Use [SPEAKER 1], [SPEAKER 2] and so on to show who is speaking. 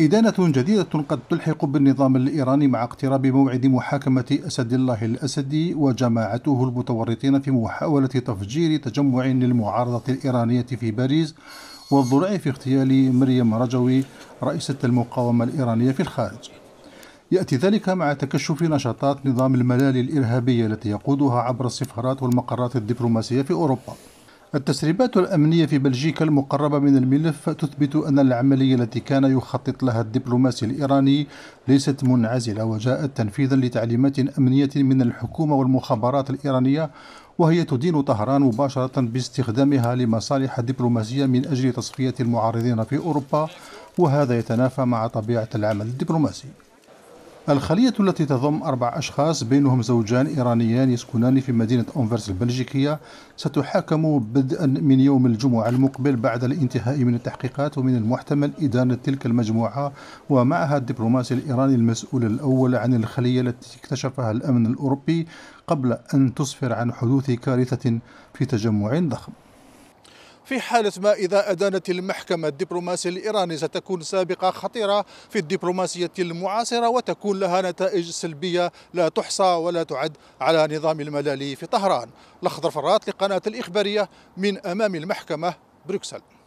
[SPEAKER 1] إدانة جديدة قد تلحق بالنظام الإيراني مع اقتراب موعد محاكمة أسد الله الأسدي وجماعته المتورطين في محاولة تفجير تجمع للمعارضة الإيرانية في باريس والضلع في اغتيال مريم رجوي رئيسة المقاومة الإيرانية في الخارج يأتي ذلك مع تكشف نشاطات نظام الملال الإرهابية التي يقودها عبر السفارات والمقرات الدبلوماسية في أوروبا التسريبات الأمنية في بلجيكا المقربة من الملف تثبت أن العملية التي كان يخطط لها الدبلوماسي الإيراني ليست منعزلة وجاءت تنفيذا لتعليمات أمنية من الحكومة والمخابرات الإيرانية وهي تدين طهران مباشرة باستخدامها لمصالح دبلوماسية من أجل تصفية المعارضين في أوروبا وهذا يتنافى مع طبيعة العمل الدبلوماسي الخلية التي تضم أربع أشخاص بينهم زوجان إيرانيان يسكنان في مدينة أنفرس البلجيكية ستحاكم بدءا من يوم الجمعة المقبل بعد الانتهاء من التحقيقات ومن المحتمل إدانة تلك المجموعة ومعها الدبلوماسي الإيراني المسؤول الأول عن الخلية التي اكتشفها الأمن الأوروبي قبل أن تسفر عن حدوث كارثة في تجمع ضخم في حالة ما إذا أدانت المحكمة الدبلوماسية الإيراني ستكون سابقة خطيرة في الدبلوماسية المعاصرة وتكون لها نتائج سلبية لا تحصى ولا تعد على نظام الملالي في طهران لخضر فرات لقناة الإخبارية من أمام المحكمة بروكسل